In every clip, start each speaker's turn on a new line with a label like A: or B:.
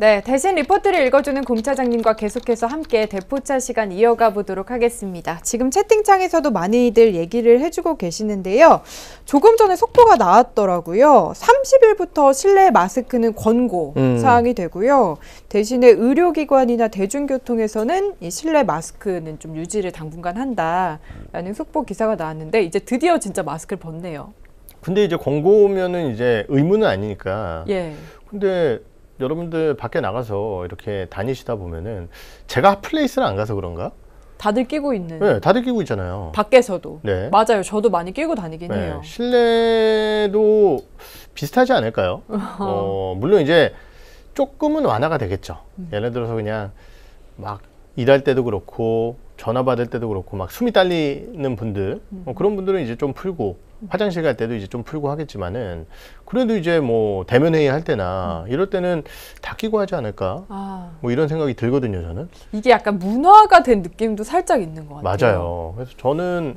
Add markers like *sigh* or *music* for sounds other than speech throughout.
A: 네, 대신 리포트를 읽어주는 공차장님과 계속해서 함께 대포차 시간 이어가 보도록 하겠습니다. 지금 채팅창에서도 많이들 얘기를 해주고 계시는데요. 조금 전에 속보가 나왔더라고요. 30일부터 실내 마스크는 권고 음. 사항이 되고요. 대신에 의료기관이나 대중교통에서는 이 실내 마스크는 좀 유지를 당분간 한다라는 속보 기사가 나왔는데 이제 드디어 진짜 마스크를 벗네요.
B: 근데 이제 권고면은 이제 의무는 아니니까. 예. 근데 여러분들 밖에 나가서 이렇게 다니시다 보면은 제가 핫플레이스를 안 가서 그런가? 다들 끼고 있는. 네, 다들 끼고 있잖아요.
A: 밖에서도. 네. 맞아요. 저도 많이 끼고 다니긴
B: 네, 해요. 실내도 비슷하지 않을까요? *laughs* 어, 물론 이제 조금은 완화가 되겠죠. 음. 예를 들어서 그냥 막 일할 때도 그렇고 전화 받을 때도 그렇고 막 숨이 딸리는 분들 음. 뭐 그런 분들은 이제 좀 풀고 화장실 갈 때도 이제 좀 풀고 하겠지만은 그래도 이제 뭐 대면 회의 할 때나 음. 이럴 때는 다 끼고 하지 않을까 아. 뭐 이런 생각이 들거든요 저는
A: 이게 약간 문화가 된 느낌도 살짝 있는 것 같아요
B: 맞아요 그래서 저는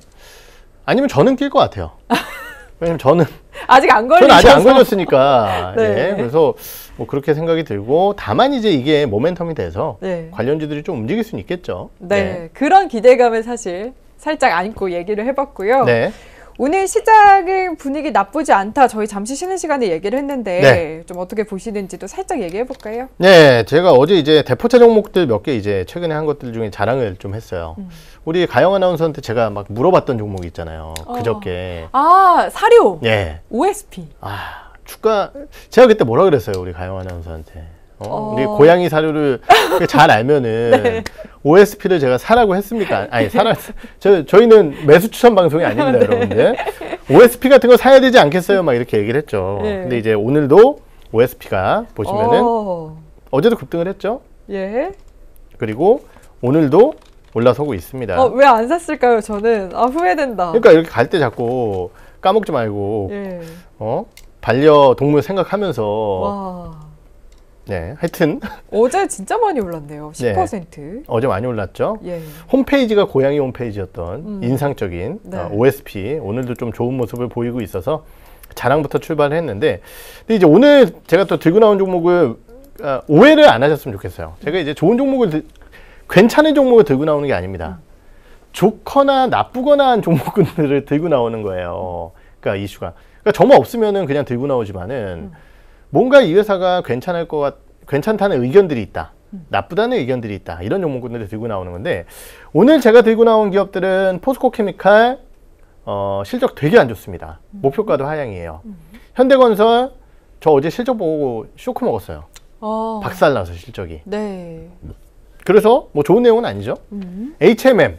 B: 아니면 저는 낄 것 같아요 *laughs* 왜냐면 저는
A: *laughs* 아직 안걸리서 아직 안
B: 걸렸으니까 *laughs* 네. 예, 그래서 뭐 그렇게 생각이 들고 다만 이제 이게 모멘텀이 돼서 네. 관련주들이 좀 움직일 수는 있겠죠. 네.
A: 네. 그런 기대감을 사실 살짝 안고 얘기를 해봤고요. 네. 오늘 시작의 분위기 나쁘지 않다. 저희 잠시 쉬는 시간에 얘기를 했는데 네. 좀 어떻게 보시는지도 살짝 얘기해 볼까요?
B: 네, 제가 어제 이제 대포차 종목들 몇 개 이제 최근에 한 것들 중에 자랑을 좀 했어요. 음. 우리 가영 아나운서한테 제가 막 물어봤던 종목이 있잖아요. 어. 그저께.
A: 아, 사료. 예. OSP. 아,
B: 주가 제가 그때 뭐라 그랬어요, 우리 가영 아나운서한테. 어, 근데 어. 고양이 사료를 잘 알면은 *laughs* 네. OSP를 제가 사라고 했습니까? 아니 사라 저, 저희는 매수 추천 방송이 아닙니다 네. 여러분들 OSP 같은 거 사야 되지 않겠어요? 막 이렇게 얘기를 했죠 네. 근데 이제 오늘도 OSP가 보시면은 오. 어. 어제도 급등을 했죠 예 그리고 오늘도 올라서고 있습니다 어, 왜
A: 안 샀을까요 저는 아 후회된다 그러니까 이렇게
B: 갈 때 자꾸 까먹지 말고 예. 어 반려동물 생각하면서
A: 와.
B: 네, 하여튼
A: 어제 진짜 많이 올랐네요. 10%. 네,
B: 어제 많이 올랐죠. 예. 홈페이지가 고양이 홈페이지였던 음. 인상적인 네. 어, OSP 오늘도 좀 좋은 모습을 보이고 있어서 자랑부터 출발했는데 근데 이제 오늘 제가 또 들고 나온 종목을 어, 오해를 안 하셨으면 좋겠어요. 제가 이제 좋은 종목을 괜찮은 종목을 들고 나오는 게 아닙니다. 음. 좋거나 나쁘거나 한 종목들을 들고 나오는 거예요. 그러니까 이슈가. 그러니까 정말 없으면은 그냥 들고 나오지만은 음. 뭔가 이 회사가 괜찮을 것 같, 괜찮다는 의견들이 있다. 음. 나쁘다는 의견들이 있다. 이런 용문군들이 들고 나오는 건데 오늘 제가 들고 나온 기업들은 포스코 케미칼 어, 실적 되게 안 좋습니다. 음. 목표가도 하향이에요. 음. 현대건설 저 어제 실적 보고 쇼크 먹었어요. 어. 박살나서 실적이.
C: 네.
B: 그래서 뭐 좋은 내용은 아니죠. 음. HMM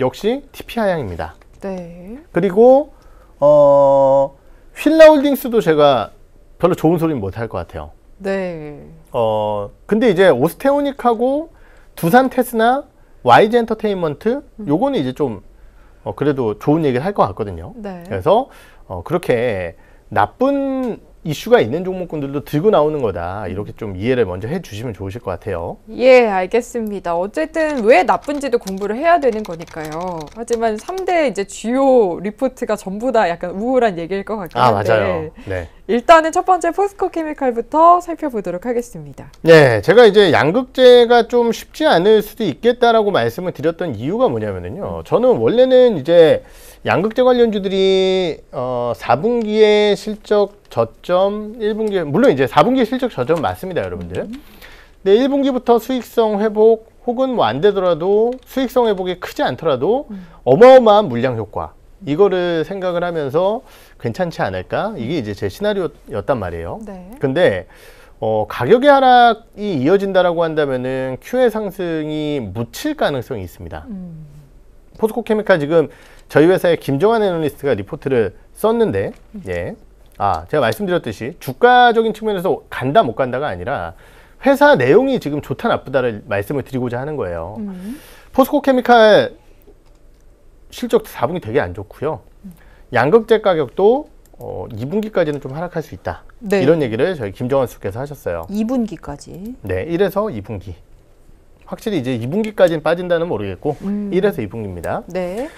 B: 역시 TP 하향입니다. 네. 그리고 어, 휠라홀딩스도 제가 별로 좋은 소리는 못할것 같아요. 네. 어, 근데 이제 오스테오닉하고 두산 테스나 YG 엔터테인먼트 음. 요거는 이제 좀 어, 그래도 좋은 얘기를 할 것 같거든요. 네. 그래서 어, 그렇게 나쁜 이슈가 있는 종목군들도 들고 나오는 거다. 이렇게 좀 이해를 먼저 해주시면 좋으실 것 같아요.
A: 예, 알겠습니다. 어쨌든 왜 나쁜지도 공부를 해야 되는 거니까요. 하지만 3대 이제 주요 리포트가 전부 다 약간 우울한 얘기일 것 같긴 아, 한데. 아, 맞아요. 네. 일단은 첫 번째 포스코 케미칼부터 살펴보도록 하겠습니다.
B: 네, 제가 이제 양극재가 좀 쉽지 않을 수도 있겠다라고 말씀을 드렸던 이유가 뭐냐면요. 저는 원래는 이제 양극재 관련주들이 어 4분기에 실적 저점, 1분기 물론 이제 4분기 실적 저점 맞습니다, 여러분들. 음. 근데 1분기부터 수익성 회복 혹은 뭐 안 되더라도 수익성 회복이 크지 않더라도 음. 어마어마한 물량 효과 이거를 생각을 하면서 괜찮지 않을까? 이게 이제 제 시나리오였단 말이에요. 네. 근데 어, 가격의 하락이 이어진다라고 한다면은 큐의 상승이 묻힐 가능성이 있습니다. 음. 포스코 케미칼 지금 저희 회사의 김종환 애널리스트가 리포트를 썼는데 예. 아 제가 말씀드렸듯이 주가적인 측면에서 간다 못 간다가 아니라 회사 내용이 지금 좋다 나쁘다를 말씀을 드리고자 하는 거예요. 음. 포스코케미칼 실적 4분기 되게 안 좋고요. 양극재 가격도 어, 2분기까지는 좀 하락할 수 있다. 네. 이런 얘기를 저희 김정환 수께서 하셨어요.
A: 2분기까지.
B: 네, 1에서 2분기. 확실히 이제 2분기까지는 빠진다는 모르겠고 음. 1에서 2분기입니다. 네.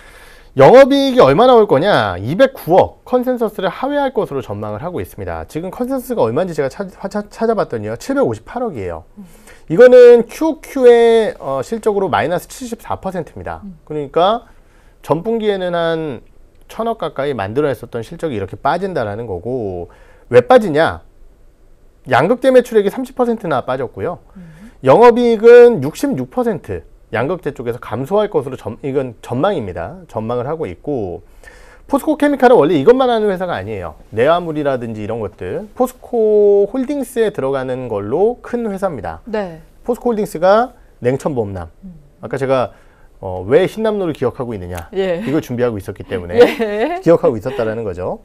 B: 영업이익이 얼마 나올 거냐? 209억 컨센서스를 하회할 것으로 전망을 하고 있습니다. 지금 컨센서스가 얼마인지 제가 찾, 아봤더니요 758억이에요. 이거는 QQ의 어, 실적으로 마이너스 74%입니다. 음. 그러니까 전분기에는 한 천억 가까이 만들어냈었던 실적이 이렇게 빠진다라는 거고 왜 빠지냐? 양극대 매출액이 30%나 빠졌고요. 음. 영업이익은 66%. 양극재 쪽에서 감소할 것으로 점, 이건 전망입니다. 전망을 하고 있고 포스코 케미칼은 원래 이것만 하는 회사가 아니에요. 내화물이라든지 이런 것들 포스코 홀딩스에 들어가는 걸로 큰 회사입니다. 네. 포스코 홀딩스가 냉천보험남. 아까 제가 어, 왜 신남로를 기억하고 있느냐 예. 이걸 준비하고 있었기 때문에 예. 기억하고 있었다라는 거죠.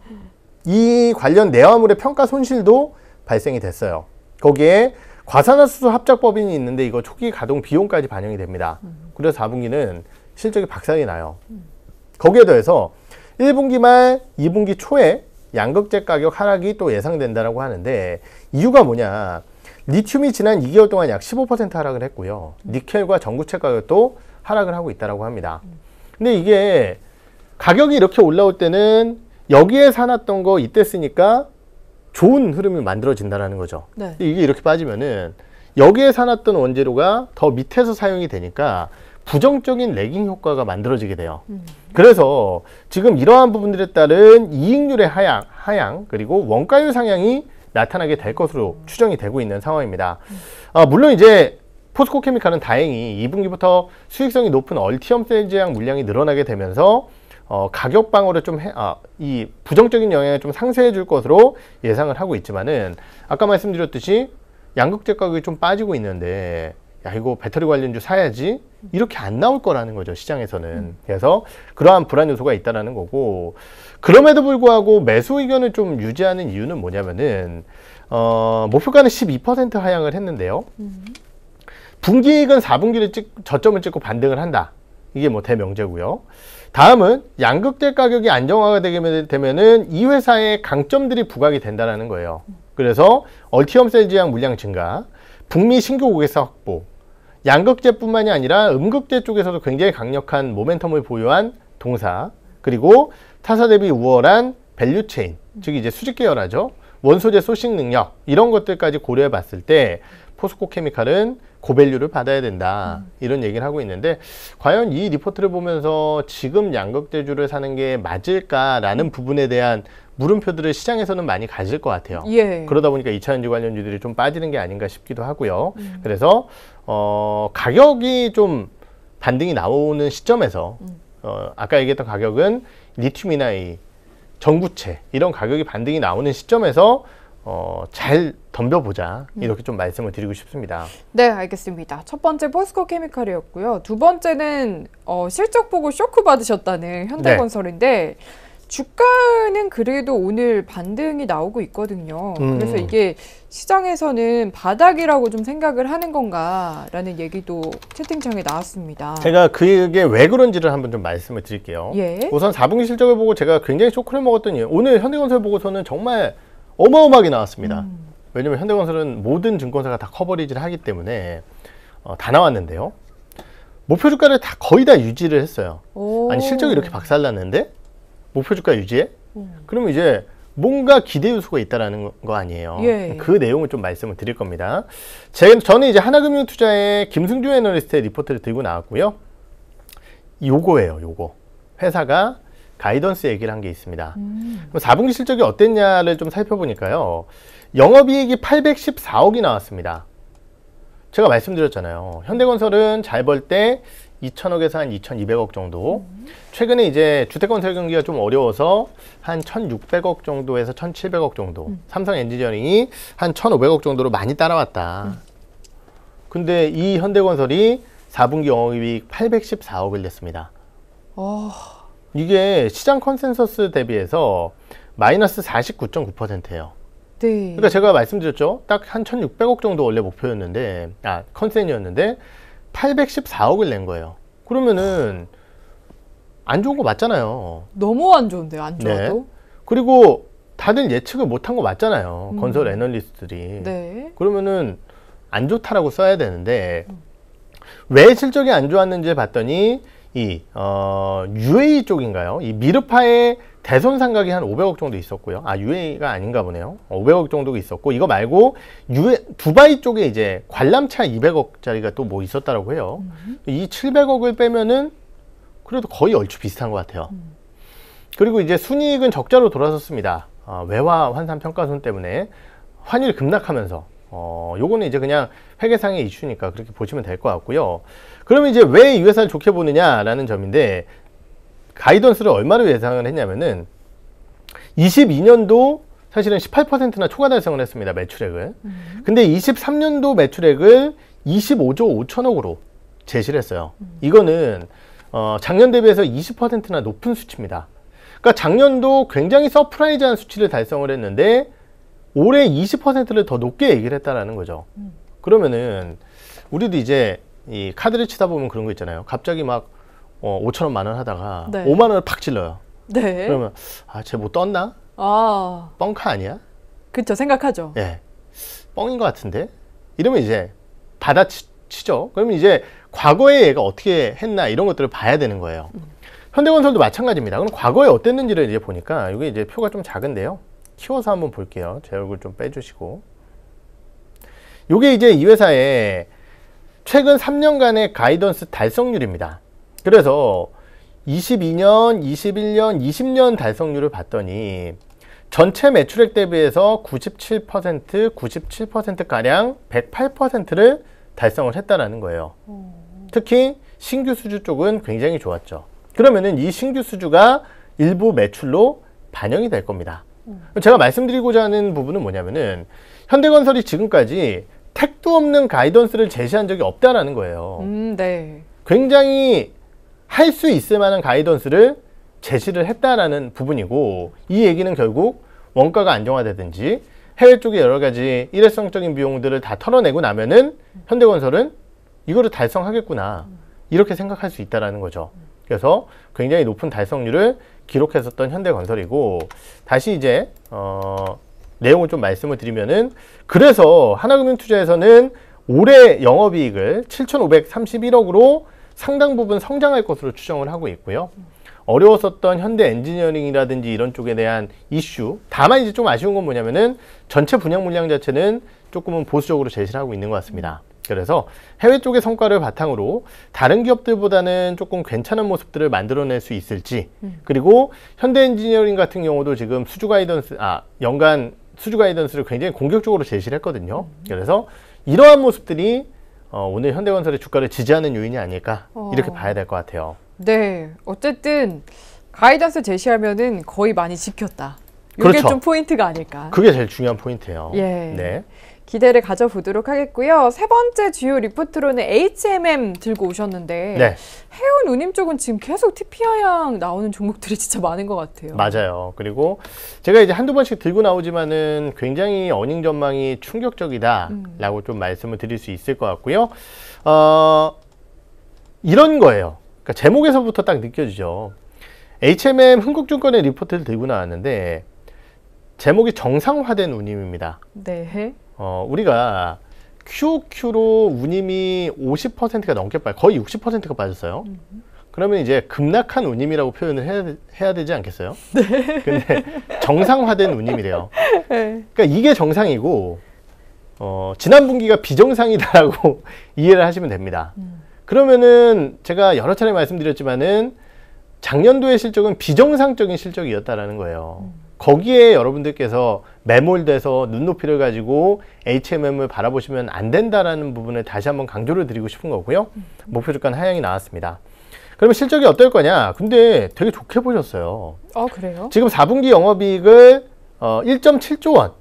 B: 이 관련 내화물의 평가 손실도 발생이 됐어요. 거기에 과산화수소 합작법인이 있는데 이거 초기 가동 비용까지 반영이 됩니다. 음. 그래서 4분기는 실적이 박살이 나요. 음. 거기에 더해서 1분기 말 2분기 초에 양극재 가격 하락이 또예상된다고 하는데 이유가 뭐냐? 리튬이 지난 2개월 동안 약 15% 하락을 했고요. 음. 니켈과 전구체 가격도 하락을 하고 있다고 합니다. 음. 근데 이게 가격이 이렇게 올라올 때는 여기에 사놨던 거 이때 쓰니까 좋은 흐름이 만들어진다라는 거죠. 네. 이게 이렇게 빠지면은 여기에 사놨던 원재료가 더 밑에서 사용이 되니까 부정적인 레깅 효과가 만들어지게 돼요. 음. 그래서 지금 이러한 부분들에 따른 이익률의 하향, 하향 그리고 원가율 상향이 나타나게 될 것으로 추정이 되고 있는 상황입니다. 음. 아, 물론 이제 포스코케미칼은 다행히 2분기부터 수익성이 높은 얼티엄 세즈약 물량이 늘어나게 되면서 어, 가격 방어를 좀 해, 아, 이 부정적인 영향을 좀 상쇄해 줄 것으로 예상을 하고 있지만은 아까 말씀드렸듯이 양극재 가격이 좀 빠지고 있는데 야 이거 배터리 관련주 사야지 이렇게 안 나올 거라는 거죠 시장에서는 음. 그래서 그러한 불안 요소가 있다라는 거고 그럼에도 불구하고 매수 의견을 좀 유지하는 이유는 뭐냐면은 어, 목표가는 12% 하향을 했는데요 음. 분기익은 4분기를 찍 저점을 찍고 반등을 한다 이게 뭐 대명제고요 다음은 양극재 가격이 안정화가 되면은 이 회사의 강점들이 부각이 된다는 거예요. 그래서 얼티엄 셀지향 물량 증가, 북미 신규 고객사 확보, 양극재뿐만이 아니라 음극재 쪽에서도 굉장히 강력한 모멘텀을 보유한 동사, 그리고 타사 대비 우월한 밸류 체인, 즉 이제 수직 계열하죠. 원소재 소싱 능력 이런 것들까지 고려해 봤을 때 포스코 케미칼은 고밸류를 받아야 된다 음. 이런 얘기를 하고 있는데 과연 이 리포트를 보면서 지금 양극대주를 사는 게 맞을까라는 음. 부분에 대한 물음표들을 시장에서는 많이 가질 것 같아요. 예. 그러다 보니까 이차전지 관련주들이 좀 빠지는 게 아닌가 싶기도 하고요. 음. 그래서 어, 가격이 좀 반등이 나오는 시점에서 음. 어, 아까 얘기했던 가격은 리튬이나 이 전구체 이런 가격이 반등이 나오는 시점에서 어, 잘 덤벼보자 음. 이렇게 좀 말씀을 드리고 싶습니다.
A: 네 알겠습니다. 첫 번째 포스코 케미칼이었고요. 두 번째는 어, 실적 보고 쇼크 받으셨다는 현대건설인데 네. 주가는 그래도 오늘 반등이 나오고 있거든요. 음. 그래서 이게 시장에서는 바닥이라고 좀 생각을 하는 건가라는 얘기도 채팅창에 나왔습니다.
B: 제가 그게 왜 그런지를 한번 좀 말씀을 드릴게요. 예. 우선 4분기 실적을 보고 제가 굉장히 쇼크를 먹었더니 오늘 현대건설 보고서는 정말 어마어마하게 나왔습니다. 음. 왜냐하면 현대건설은 모든 증권사가 다 커버리지를 하기 때문에 어, 다 나왔는데요. 목표 주가를 다 거의 다 유지를 했어요.
C: 오. 아니 실적이 이렇게
B: 박살났는데 목표 주가 유지해? 음. 그러면 이제 뭔가 기대 요소가 있다라는 거 아니에요. 예, 예. 그 내용을 좀 말씀을 드릴 겁니다. 제, 저는 이제 하나금융투자의 김승주 애널리스트의 리포트를 들고 나왔고요. 요거예요, 요거. 회사가 가이던스 얘기를 한 게 있습니다. 음. 그럼 4분기 실적이 어땠냐를 좀 살펴보니까요. 영업이익이 814억이 나왔습니다. 제가 말씀드렸잖아요. 현대건설은 잘 벌 때 2천억에서 한 2,200억 정도. 음. 최근에 이제 주택건설 경기가 좀 어려워서 한 1,600억 정도에서 1,700억 정도. 음. 삼성 엔지니어링이 한 1,500억 정도로 많이 따라왔다. 음. 근데 이 현대건설이 4분기 영업이익 814억을 냈습니다. 어... 이게 시장 컨센서스 대비해서 마이너스 49.9%예요. 네. 그러니까 제가 말씀드렸죠. 딱 한 1,600억 정도 원래 목표였는데 아, 컨센이었는데 814억을 낸 거예요. 그러면은 안 좋은 거 맞잖아요.
A: 너무 안 좋은데요, 안 네. 좋아도. 네.
B: 그리고 다들 예측을 못한 거 맞잖아요. 음. 건설 애널리스트들이. 네. 그러면은 안 좋다라고 써야 되는데 음. 왜 실적이 안 좋았는지 봤더니 이 어, UAE 쪽인가요? 이 미르파의 대선 상각이 한 500억 정도 있었고요. 아 UAE가 아닌가 보네요. 500억 정도 있었고 이거 말고 유에, 두바이 쪽에 이제 관람차 200억짜리가 또 뭐 있었다라고 해요. 음. 이 700억을 빼면은 그래도 거의 얼추 비슷한 것 같아요. 음. 그리고 이제 순이익은 적자로 돌아섰습니다. 아, 외화 환산 평가손 때문에 환율이 급락하면서 어, 요거는 이제 그냥 회계상의 이슈니까 그렇게 보시면 될 것 같고요. 그러면 이제 왜 이 회사를 좋게 보느냐라는 점인데 가이던스를 얼마로 예상을 했냐면은 22년도 사실은 18%나 초과 달성을 했습니다. 매출액을. 음. 근데 23년도 매출액을 25조 5천억으로 제시를 했어요. 음. 이거는 어, 작년 대비해서 20%나 높은 수치입니다. 그러니까 작년도 굉장히 서프라이즈한 수치를 달성을 했는데 올해 20%를 더 높게 얘기를 했다라는 거죠. 음. 그러면은 우리도 이제 이 카드를 치다 보면 그런 거 있잖아요. 갑자기 막 어, 5천 원 만 원 하다가 네. 5만 원을 팍 찔러요.
A: 네. 그러면
B: 아, 쟤뭐 떴나? 아. 뻥카 아니야? 그쵸 생각하죠. 예. 뻥인 것 같은데. 이러면 이제 받아치죠. 그러면 이제 과거에 얘가 어떻게 했나 이런 것들을 봐야 되는 거예요. 음. 현대건설도 마찬가지입니다. 그럼 과거에 어땠는지를 이제 보니까 이게 이제 표가 좀 작은데요. 키워서 한번 볼게요. 제 얼굴 좀 빼주시고. 요게 이제 이 회사의 최근 3년간의 가이던스 달성률입니다. 그래서 22년, 21년, 20년 달성률을 봤더니 전체 매출액 대비해서 97%, 97%가량 108%를 달성을 했다라는 거예요. 특히 신규 수주 쪽은 굉장히 좋았죠. 그러면은 이 신규 수주가 일부 매출로 반영이 될 겁니다. 제가 말씀드리고자 하는 부분은 뭐냐면은 현대건설이 지금까지 택도 없는 가이던스를 제시한 적이 없다라는 거예요.
A: 음, 네.
B: 굉장히 할 수 있을 만한 가이던스를 제시를 했다라는 부분이고 이 얘기는 결국 원가가 안정화되든지 해외 쪽에 여러 가지 일회성적인 비용들을 다 털어내고 나면은 현대건설은 이거를 달성하겠구나 이렇게 생각할 수 있다라는 거죠. 그래서 굉장히 높은 달성률을 기록했었던 현대건설이고 다시 이제 어, 내용을 좀 말씀을 드리면은 그래서 하나금융투자에서는 올해 영업이익을 7,531억으로 상당 부분 성장할 것으로 추정을 하고 있고요. 어려웠었던 현대 엔지니어링이라든지 이런 쪽에 대한 이슈 다만 이제 좀 아쉬운 건 뭐냐면은 전체 분양 물량 자체는 조금은 보수적으로 제시를 하고 있는 것 같습니다. 그래서 해외 쪽의 성과를 바탕으로 다른 기업들보다는 조금 괜찮은 모습들을 만들어낼 수 있을지 음. 그리고 현대 엔지니어링 같은 경우도 지금 수주 가이던스 아 연간 수주 가이던스를 굉장히 공격적으로 제시를 했거든요 음. 그래서 이러한 모습들이 어, 오늘 현대건설의 주가를 지지하는 요인이 아닐까 어. 이렇게 봐야 될 것 같아요
A: 네 어쨌든 가이던스 제시하면은 거의 많이 지켰다 이게 그렇죠. 좀 포인트가 아닐까
B: 그게 제일 중요한 포인트예요 예. 네.
A: 기대를 가져보도록 하겠고요. 세 번째 주요 리포트로는 HMM 들고 오셨는데 네. 해운 운임 쪽은 지금 계속 TPI랑 나오는 종목들이 *laughs* 진짜 많은 것 같아요.
B: 맞아요. 그리고 제가 이제 한두 번씩 들고 나오지만은 굉장히 어닝 전망이 충격적이다라고 음. 좀 말씀을 드릴 수 있을 것 같고요. 어, 이런 거예요. 그러니까 제목에서부터 딱 느껴지죠. HMM 흥국증권의 리포트를 들고 나왔는데 제목이 정상화된 운임입니다.
A: 네.
B: 어, 우리가 QQ로 운임이 50%가 넘게 빠져 거의 60%가 빠졌어요. 그러면 이제 급락한 운임이라고 표현을 해야, 해야 되지 않겠어요? *laughs* 네. 근데 정상화된 운임이래요. *laughs* 네. 그러니까 이게 정상이고 어, 지난 분기가 비정상이다라고 *laughs* 이해를 하시면 됩니다. 음. 그러면은 제가 여러 차례 말씀드렸지만은 작년도의 실적은 비정상적인 실적이었다라는 거예요. 음. 거기에 여러분들께서 매몰돼서 눈높이를 가지고 HMM을 바라보시면 안 된다라는 부분을 다시 한번 강조를 드리고 싶은 거고요. 음. 목표 주가는 하향이 나왔습니다. 그러면 실적이 어떨 거냐? 근데 되게 좋게 보셨어요.
C: 아, 그래요? 지금
B: 4분기 영업이익을 어, 1.7조 원,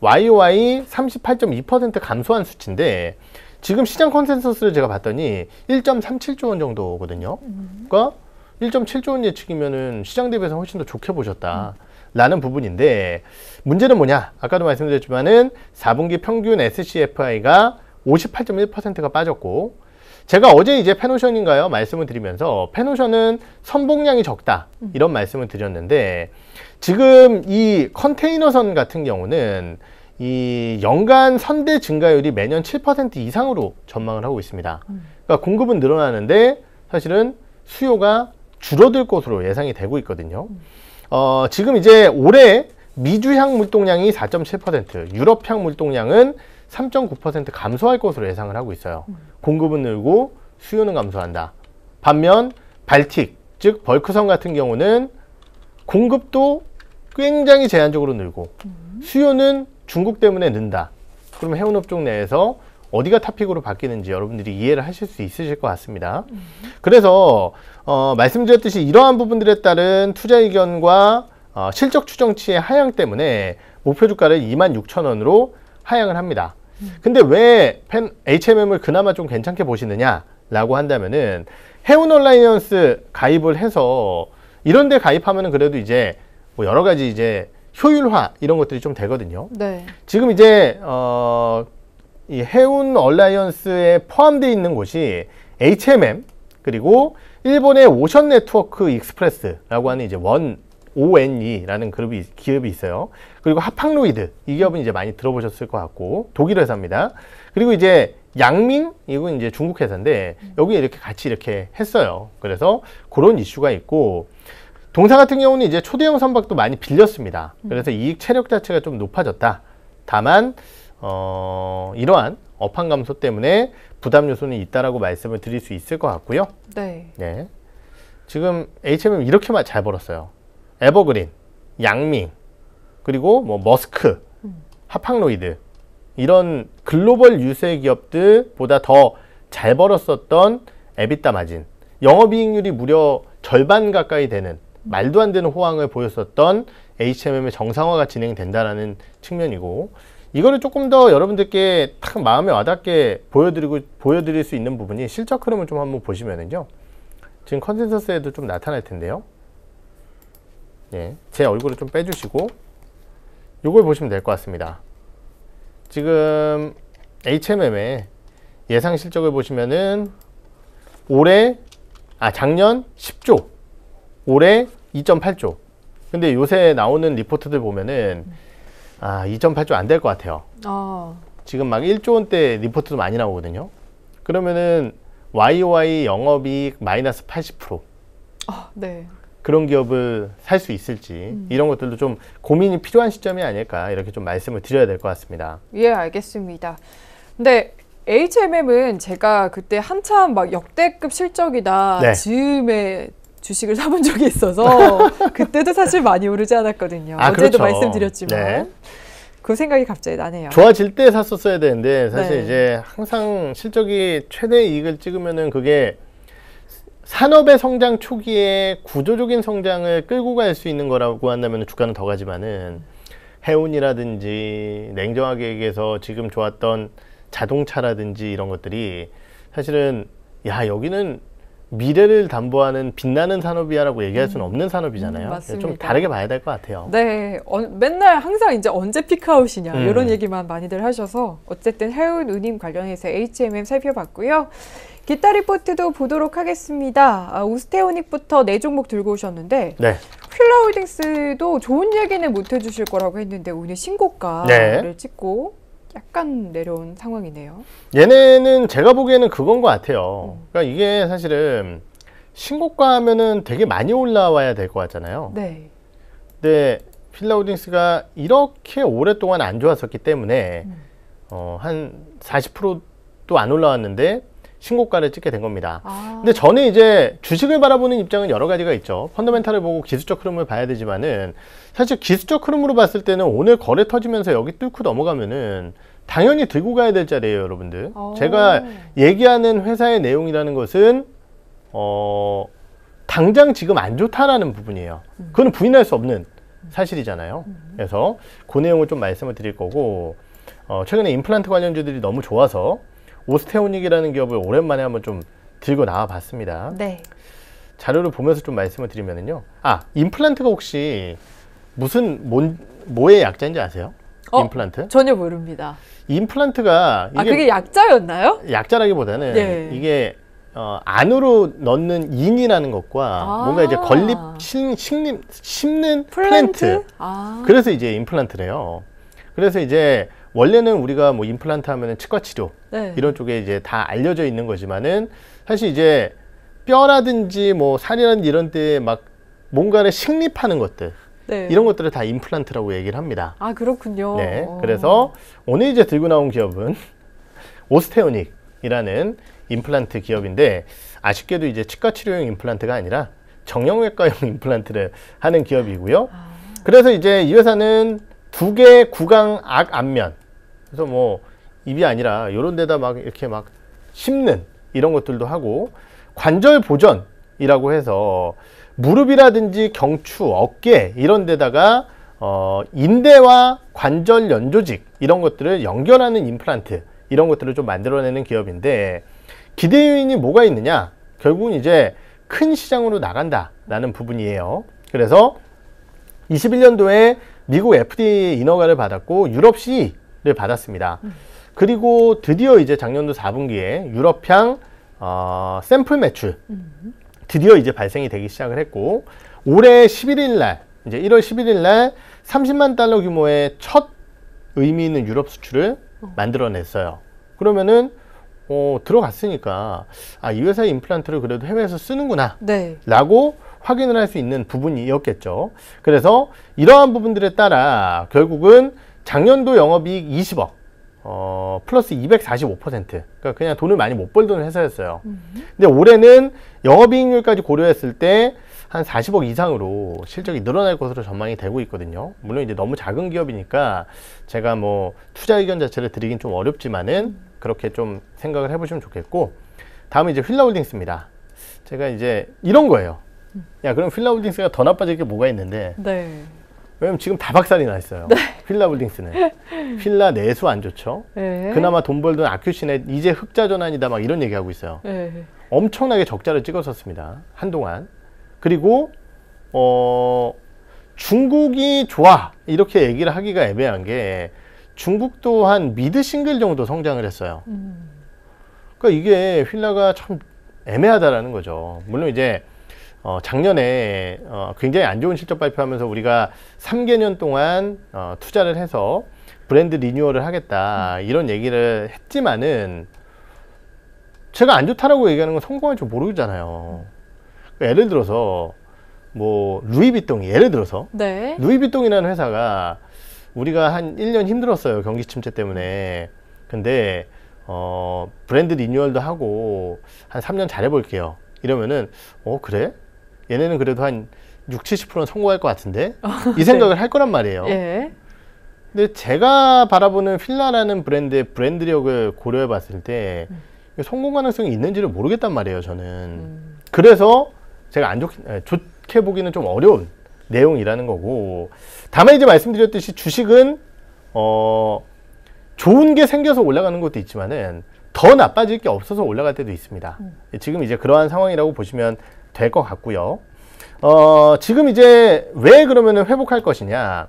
B: YOY 38.2% 감소한 수치인데 지금 시장 컨센서스를 제가 봤더니 1.37조 원 정도거든요. 음. 그러니까 1.7조 원예측이면 시장 대비해서 훨씬 더 좋게 보셨다. 음. 라는 부분인데 문제는 뭐냐 아까도 말씀드렸지만은 4분기 평균 SCFI가 58.1%가 빠졌고 제가 어제 이제 페노션인가요 말씀을 드리면서 페노션은 선봉량이 적다 이런 말씀을 드렸는데 지금 이 컨테이너선 같은 경우는 이 연간 선대 증가율이 매년 7% 이상으로 전망을 하고 있습니다. 그러니까 공급은 늘어나는데 사실은 수요가 줄어들 것으로 예상이 되고 있거든요. 어, 지금 이제 올해 미주향 물동량이 4.7%, 유럽향 물동량은 3.9% 감소할 것으로 예상을 하고 있어요. 음. 공급은 늘고 수요는 감소한다. 반면 발틱, 즉벌크선 같은 경우는 공급도 굉장히 제한적으로 늘고 음. 수요는 중국 때문에 는다. 그럼 해운업종 내에서 어디가 탑픽으로 바뀌는지 여러분들이 이해를 하실 수 있으실 것 같습니다. 음. 그래서 어, 말씀드렸듯이 이러한 부분들에 따른 투자 의견과 어, 실적 추정치의 하향 때문에 목표 주가를 26,000원으로 하향을 합니다. 음. 근데 왜 HMM을 그나마 좀 괜찮게 보시느냐라고 한다면은 해운 온라이언스 가입을 해서 이런 데 가입하면은 그래도 이제 뭐 여러 가지 이제 효율화 이런 것들이 좀 되거든요. 네. 지금 이제 어, 이 해운 온라이언스에 포함되어 있는 곳이 HMM 그리고 일본의 오션 네트워크 익스프레스라고 하는 이제 원 ONE라는 그룹이 기업이 있어요. 그리고 하팡로이드 이 기업은 이제 많이 들어보셨을 것 같고 독일 회사입니다. 그리고 이제 양민 이건 이제 중국 회사인데 여기 이렇게 같이 이렇게 했어요. 그래서 그런 이슈가 있고 동사 같은 경우는 이제 초대형 선박도 많이 빌렸습니다. 음. 그래서 이익 체력 자체가 좀 높아졌다. 다만 어, 이러한 업황 감소 때문에 부담 요소는 있다라고 말씀을 드릴 수 있을 것 같고요. 네. 네. 지금 h m 이렇게잘 벌었어요. 에버그린, 양밍, 그리고 뭐 머스크, 음. 하팡로이드 이런 글로벌 유세 기업들보다 더 잘 벌었었던 에비타 마진, 영업이익률이 무려 절반 가까이 되는 말도 안 되는 호황을 보였었던 h m 의 정상화가 진행된다라는 측면이고 이거를 조금 더 여러분들께 딱 마음에 와닿게 보여드리고 보여드릴 수 있는 부분이 실적 흐름을 좀 한번 보시면은요. 지금 컨센서스에도 좀 나타날 텐데요. 예, 제 얼굴을 좀 빼주시고 이걸 보시면 될 것 같습니다. 지금 HMM의 예상 실적을 보시면은 올해 아 작년 10조 올해 2.8조 근데 요새 나오는 리포트들 보면은 음. 아, 2.8조 안 될 것 같아요. 어. 지금 막 1조 원대 리포트도 많이 나오거든요. 그러면은 YOY 영업이익 마이너스 80%. 어,
A: 아, 네.
B: 그런 기업을 살 수 있을지 음. 이런 것들도 좀 고민이 필요한 시점이 아닐까 이렇게 좀 말씀을 드려야 될 것 같습니다.
A: 예, 알겠습니다. 근데 HMM은 제가 그때 한참 막 역대급 실적이다 네. 즈음에 주식을 *laughs* 사본 적이 있어서 그때도 사실 많이 오르지 않았거든요. 아, 어제도 그렇죠. 말씀드렸지만. 네. 그 생각이 갑자기 나네요. 좋아질
B: 때 샀었어야 되는데 사실 네. 이제 항상 실적이 최대 이익을 찍으면은 그게 산업의 성장 초기에 구조적인 성장을 끌고 갈 수 있는 거라고 한다면 주가는 더 가지만은 해운이라든지 냉정하게 얘기해서 지금 좋았던 자동차라든지 이런 것들이 사실은 야 여기는 미래를 담보하는 빛나는 산업이야라고 얘기할 수는 음. 없는 산업이잖아요. 음, 좀 다르게 봐야 될 것 같아요.
A: 네, 어, 맨날 항상 이제 언제 피크아웃이냐 음. 이런 얘기만 많이들 하셔서 어쨌든 해운 운임 관련해서 HMM 살펴봤고요. 기타 리포트도 보도록 하겠습니다. 아, 우스테오닉부터 네 종목 들고 오셨는데 네. 휠라홀딩스도 좋은 얘기는 못 해주실 거라고 했는데 오늘 신고가를 네. 찍고 약간 내려온 상황이네요.
B: 얘네는 제가 보기에는 그건 것 같아요. 음. 그러니까 이게 사실은 신고가 하면은 되게 많이 올라와야 될 것 같잖아요. 네. 근데 필라우딩스가 이렇게 오랫동안 안 좋았었기 때문에 음. 어, 한 40%도 안 올라왔는데 신고가를 찍게 된 겁니다. 아. 근데 저는 이제 주식을 바라보는 입장은 여러 가지가 있죠. 펀더멘탈을 보고 기술적 흐름을 봐야 되지만은 사실 기술적 흐름으로 봤을 때는 오늘 거래 터지면서 여기 뚫고 넘어가면은 당연히 들고 가야 될 자리예요, 여러분들. 오. 어. 제가 얘기하는 회사의 내용이라는 것은 어 당장 지금 안 좋다라는 부분이에요. 음. 그건 부인할 수 없는 사실이잖아요. 음. 음. 그래서 그 내용을 좀 말씀을 드릴 거고 어, 최근에 임플란트 관련주들이 너무 좋아서 오스테오닉이라는 기업을 오랜만에 한번 좀 들고 나와 봤습니다. 네. 자료를 보면서 좀 말씀을 드리면요. 아, 임플란트가 혹시 무슨 뭔, 뭐의 약자인지 아세요? 어, 임플란트? 전혀 모릅니다. 임플란트가 아, 그게
A: 약자였나요?
B: 약자라기보다는 네. 이게 어, 안으로 넣는 인이라는 것과 아 뭔가 이제 건립 심, 심 심는 플랜트, 플랜트? 아 그래서 이제 임플란트래요. 그래서 이제 원래는 우리가 뭐 임플란트 하면은 치과 치료 네. 이런 쪽에 이제 다 알려져 있는 거지만은 사실 이제 뼈라든지 뭐 살이라든지 이런 데에 막 뭔가를 식립하는 것들 네. 이런 것들을 다 임플란트라고 얘기를 합니다.
A: 아 그렇군요. 네. 오. 그래서
B: 오늘 이제 들고 나온 기업은 오스테오닉이라는 임플란트 기업인데 아쉽게도 이제 치과 치료용 임플란트가 아니라 정형외과용 *laughs* 임플란트를 하는 기업이고요. 아. 그래서 이제 이 회사는 두 개의 구강 악안면 그래서 뭐 입이 아니라 이런 데다 막 이렇게 막심는 이런 것들도 하고 관절 보전이라고 해서 무릎이라든지 경추, 어깨 이런 데다가 어, 인대와 관절 연조직 이런 것들을 연결하는 임플란트 이런 것들을 좀 만들어내는 기업인데 기대 요인이 뭐가 있느냐 결국은 이제 큰 시장으로 나간다라는 부분이에요 그래서 21년도에 미국 FDA 인허가를 받았고 유럽 CE 를 받았습니다. 음. 그리고 드디어 이제 작년도 4분기에 유럽향 어, 샘플 매출 음. 드디어 이제 발생이 되기 시작을 했고 올해 11일 날 이제 1월 11일 날 30만 달러 규모의 첫 의미 있는 유럽 수출을 어. 만들어냈어요. 그러면은 어, 들어갔으니까 아, 이 회사의 임플란트를 그래도 해외에서 쓰는구나 네. 라고 확인을 할 수 있는 부분이었겠죠. 그래서 이러한 부분들에 따라 결국은 작년도 영업이익 20억, 어, 플러스 245%. 그러니까 그냥 돈을 많이 못 벌던 회사였어요. 음. 근데 올해는 영업이익률까지 고려했을 때 한 40억 이상으로 실적이 늘어날 것으로 전망이 되고 있거든요. 물론 이제 너무 작은 기업이니까 제가 뭐 투자 의견 자체를 드리긴 좀 어렵지만은 그렇게 좀 생각을 해보시면 좋겠고 다음은 이제 휠라홀딩스입니다. 제가 이제 이런 거예요. 음. 야 그럼 휠라홀딩스가 더 나빠질 게 뭐가 있는데 네. 왜냐면 지금 다 박살이 나 있어요. 네. 필라 빌딩스는. 필라 내수 안 좋죠.
C: 네. 그나마
B: 돈 벌던 아큐시네 이제 흑자 전환이다 막 이런 얘기하고 있어요. 네. 엄청나게 적자를 찍었었습니다. 한동안. 그리고 어 중국이 좋아 이렇게 얘기를 하기가 애매한 게 중국 또한 미드 싱글 정도 성장을 했어요. 음. 그러니까 이게 휠라가 참 애매하다라는 거죠. 물론 이제 어, 작년에 어, 굉장히 안 좋은 실적 발표하면서 우리가 3개년 동안 어, 투자를 해서 브랜드 리뉴얼을 하겠다 음. 이런 얘기를 했지만은 제가 안 좋다라고 얘기하는 건 성공할 줄 모르잖아요. 음. 그 예를 들어서 뭐 루이비통이 예를 들어서 네. 루이비통이라는 회사가 우리가 한 1년 힘들었어요 경기 침체 때문에 근데 어 브랜드 리뉴얼도 하고 한 3년 잘해볼게요 이러면은 어 그래 얘네는 그래도 한6 70%는 성공할 것 같은데 어, 이 네. 생각을 네. 할 거란 말이에요. 예. 근데 제가 바라보는 필라라는 브랜드의 브랜드력을 고려해 봤을 때 음. 성공 가능성이 있는지를 모르겠단 말이에요, 저는. 음. 그래서 제가 안 좋, 아, 좋게 보기는 좀 어려운 내용이라는 거고. 다만 이제 말씀드렸듯이 주식은, 어, 좋은 게 생겨서 올라가는 것도 있지만은 더 나빠질 게 없어서 올라갈 때도 있습니다. 음. 지금 이제 그러한 상황이라고 보시면 될것 같고요. 어, 지금 이제 왜 그러면 회복할 것이냐.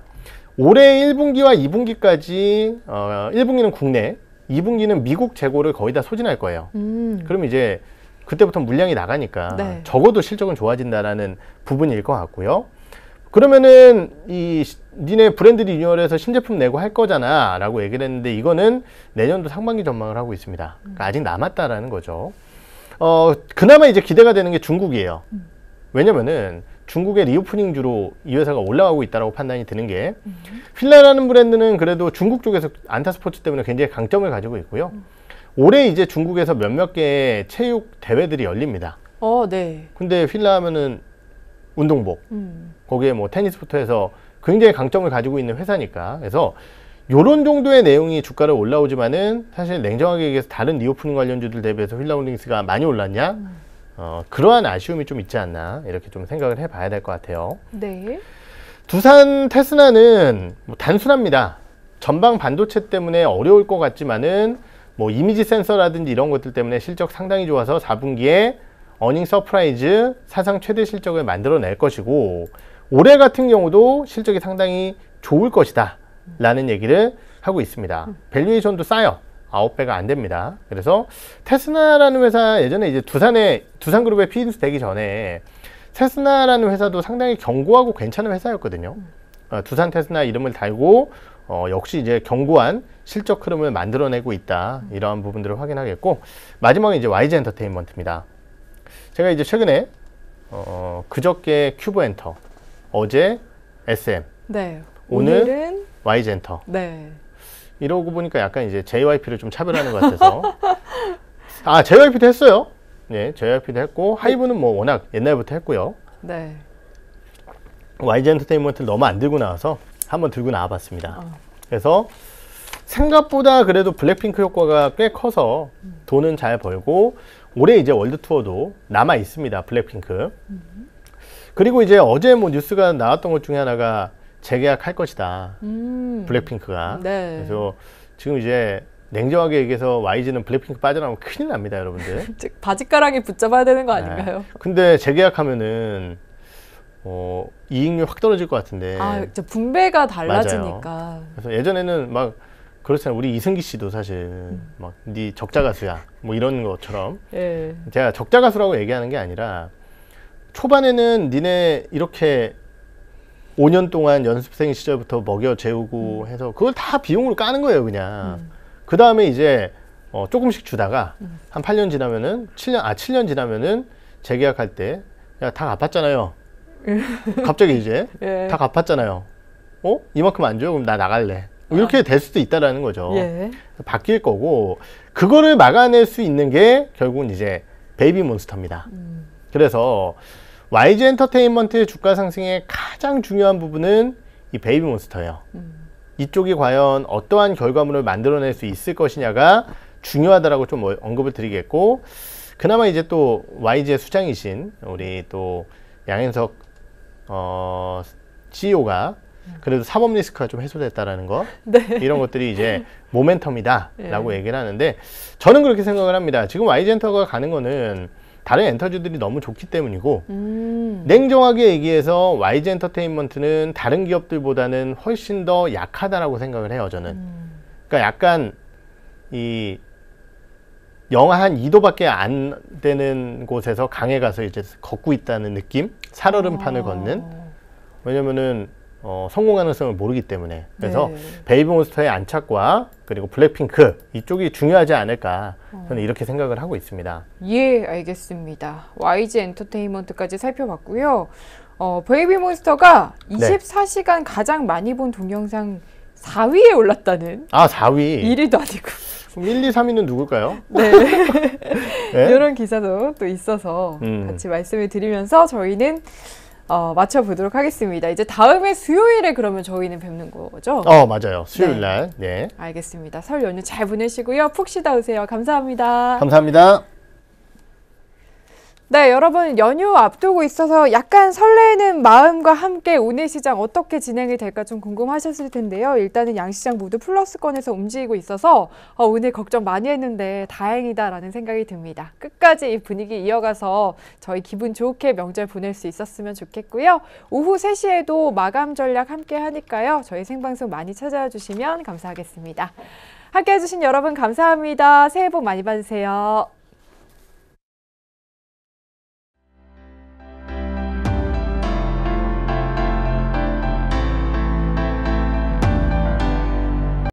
B: 올해 1분기와 2분기까지 어, 1분기는 국내, 2분기는 미국 재고를 거의 다 소진할 거예요. 음. 그럼 이제 그때부터 물량이 나가니까 네. 적어도 실적은 좋아진다라는 부분일 것 같고요. 그러면은 이 니네 브랜드 리뉴얼에서 신제품 내고 할 거잖아라고 얘기를 했는데 이거는 내년도 상반기 전망을 하고 있습니다. 그러니까 아직 남았다라는 거죠. 어, 그나마 이제 기대가 되는 게 중국이에요. 음. 왜냐면은 중국의 리오프닝주로 이 회사가 올라가고 있다라고 판단이 드는 게 음. 휠라라는 브랜드는 그래도 중국 쪽에서 안타 스포츠 때문에 굉장히 강점을 가지고 있고요. 음. 올해 이제 중국에서 몇몇 개의 체육 대회들이 열립니다.
A: 어, 네.
B: 근데 휠라 하면은 운동복. 음. 거기에 뭐 테니스부터 해서 굉장히 강점을 가지고 있는 회사니까. 그래서 요런 정도의 내용이 주가를 올라오지만은 사실 냉정하게 얘기해서 다른 리오프닝 관련주들 대비해서 휠라운딩스가 많이 올랐냐? 음. 어, 그러한 아쉬움이 좀 있지 않나 이렇게 좀 생각을 해봐야 될 것 같아요. 네. 두산 테스나는 뭐 단순합니다. 전방 반도체 때문에 어려울 것 같지만은 뭐 이미지 센서라든지 이런 것들 때문에 실적 상당히 좋아서 4분기에 어닝 서프라이즈 사상 최대 실적을 만들어낼 것이고 올해 같은 경우도 실적이 상당히 좋을 것이다. 라는 얘기를 하고 있습니다. 음. 밸류에이션도 싸요. 아홉 배가안 됩니다. 그래서 테스나라는 회사 예전에 이제 두산에 두산그룹에 피인수 되기 전에 테스나라는 회사도 상당히 견고하고 괜찮은 회사였거든요. 음. 어, 두산 테스나 이름을 달고 어, 역시 이제 견고한 실적 흐름을 만들어내고 있다. 음. 이러한 부분들을 확인하겠고 마지막에 이제 YG 엔터테인먼트입니다. 제가 이제 최근에 어, 그저께 큐브 엔터, 어제 SM, 네. 오늘 오늘은 Y젠터. 네. 이러고 보니까 약간 이제 JYP를 좀 차별하는 것 같아서.
A: *laughs*
B: 아, JYP도 했어요. 네, JYP도 했고, 하이브는 뭐 워낙 옛날부터 했고요. 네. YG 엔터테인먼트를 너무 안 들고 나와서 한번 들고 나와봤습니다. 어. 그래서 생각보다 그래도 블랙핑크 효과가 꽤 커서 돈은 잘 벌고 올해 이제 월드 투어도 남아 있습니다. 블랙핑크. 음. 그리고 이제 어제 뭐 뉴스가 나왔던 것 중에 하나가 재계약할 것이다. 음. 블랙핑크가. 네. 그래서 지금 이제 냉정하게 얘기해서 YG는 블랙핑크 빠져나오면 큰일 납니다, 여러분들. *laughs*
A: 즉 바지가랑이 붙잡아야 되는 거 네. 아닌가요?
B: 근데 재계약하면은 어, 이익률 확 떨어질 것 같은데. 아,
A: 저 분배가 달라지니까. 맞아요.
B: 그래서 예전에는 막 그렇잖아요. 우리 이승기 씨도 사실 음. 막네 적자 가수야 뭐 이런 것처럼. 예. 제가 적자 가수라고 얘기하는 게 아니라 초반에는 니네 이렇게 5년 동안 연습생 시절부터 먹여 재우고 음. 해서 그걸 다 비용으로 까는 거예요, 그냥. 음. 그 다음에 이제 어, 조금씩 주다가 음. 한 8년 지나면은 7년, 아, 7년 지나면은 재계약할 때 야, 다 갚았잖아요. *laughs* 갑자기 이제 예. 다 갚았잖아요. 어? 이만큼 안 줘요? 그럼 나 나갈래. 뭐 아. 이렇게 될 수도 있다라는 거죠. 예. 바뀔 거고 그거를 막아낼 수 있는 게 결국은 이제 베이비 몬스터입니다. 음. 그래서 YG 엔터테인먼트의 주가 상승의 가장 중요한 부분은 이 베이비몬스터예요. 음. 이쪽이 과연 어떠한 결과물을 만들어낼 수 있을 것이냐가 중요하다라고 좀 어, 언급을 드리겠고 그나마 이제 또 YG의 수장이신 우리 또 양현석 어, CEO가 음. 그래도 사법 리스크가 좀 해소됐다라는 거 *laughs* 네. 이런 것들이 이제 모멘텀이다라고 네. 얘기를 하는데 저는 그렇게 생각을 합니다. 지금 YG엔터가 가는 거는 다른 엔터주들이 너무 좋기 때문이고
C: 음.
B: 냉정하게 얘기해서 YG 엔터테인먼트는 다른 기업들보다는 훨씬 더 약하다라고 생각을 해요 저는 음. 그러니까 약간 이 영하 한 2도밖에 안 되는 곳에서 강에 가서 이제 걷고 있다는 느낌 살얼음판을 아. 어. 걷는 왜냐면은 어, 성공 가능성을 모르기 때문에 그래서 네. 베이비몬스터의 안착과 그리고 블랙핑크 이쪽이 중요하지 않을까 저는 어. 이렇게 생각을 하고 있습니다.
A: 예, 알겠습니다. YG 엔터테인먼트까지 살펴봤고요. 어, 베이비몬스터가 24시간 네. 가장 많이 본 동영상 4위에 올랐다는.
B: 아, 4위. 1위도 아니고. 1, 2, 3위는 누굴까요? 네. *laughs* 네? 이런
A: 기사도 또 있어서 음. 같이 말씀을 드리면서 저희는 어, 맞춰보도록 하겠습니다. 이제 다음에 수요일에 그러면 저희는 뵙는 거죠? 어,
B: 맞아요. 수요일 네. 날. 네. 네.
A: 알겠습니다. 설 연휴 잘 보내시고요. 푹 쉬다 오세요. 감사합니다.
B: 감사합니다.
A: 네, 여러분 연휴 앞두고 있어서 약간 설레는 마음과 함께 오늘 시장 어떻게 진행이 될까 좀 궁금하셨을 텐데요. 일단은 양시장 모두 플러스권에서 움직이고 있어서 어, 오늘 걱정 많이 했는데 다행이다라는 생각이 듭니다. 끝까지 이 분위기 이어가서 저희 기분 좋게 명절 보낼 수 있었으면 좋겠고요. 오후 3시에도 마감 전략 함께 하니까요. 저희 생방송 많이 찾아 주시면 감사하겠습니다. 함께 해주신 여러분 감사합니다. 새해 복 많이 받으세요.